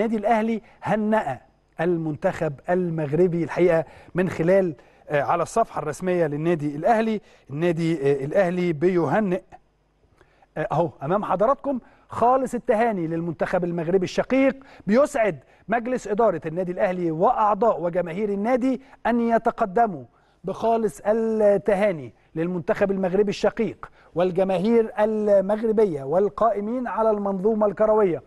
النادي الاهلي هنأ المنتخب المغربي الحقيقه من خلال آه، على الصفحه الرسميه للنادي الاهلي النادي آه، الاهلي بيهنئ آه، اهو امام حضراتكم خالص التهاني للمنتخب المغربي الشقيق بيسعد مجلس اداره النادي الاهلي واعضاء وجماهير النادي ان يتقدموا بخالص التهاني للمنتخب المغربي الشقيق والجماهير المغربيه والقائمين على المنظومه الكرويه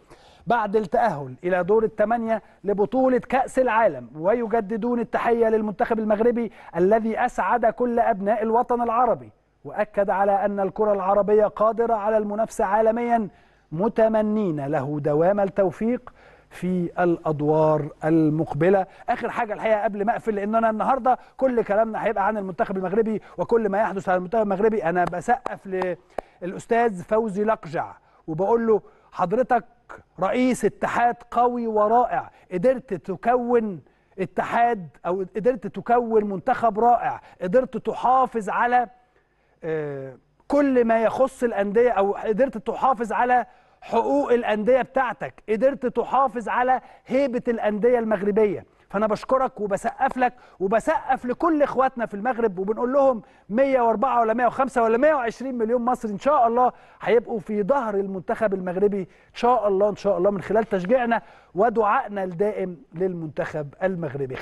بعد التأهل إلى دور الثمانية لبطولة كأس العالم ويجددون التحية للمنتخب المغربي الذي أسعد كل أبناء الوطن العربي وأكد على أن الكرة العربية قادرة على المنافسة عالميا متمنين له دوام التوفيق في الادوار المقبله اخر حاجه الحقيقه قبل ما اقفل لان انا النهارده كل كلامنا هيبقى عن المنتخب المغربي وكل ما يحدث على المنتخب المغربي انا بسقف للاستاذ فوزي لقجع وبقول له حضرتك رئيس اتحاد قوي ورائع قدرت تكون اتحاد او قدرت تكون منتخب رائع قدرت تحافظ على آه، كل ما يخص الانديه او قدرت تحافظ على حقوق الانديه بتاعتك قدرت تحافظ على هيبه الانديه المغربيه فانا بشكرك وبسقف لك وبسقف لكل اخواتنا في المغرب وبنقول لهم 104 ولا 105 ولا 120 مليون مصري ان شاء الله هيبقوا في ظهر المنتخب المغربي ان شاء الله ان شاء الله من خلال تشجيعنا ودعائنا الدائم للمنتخب المغربي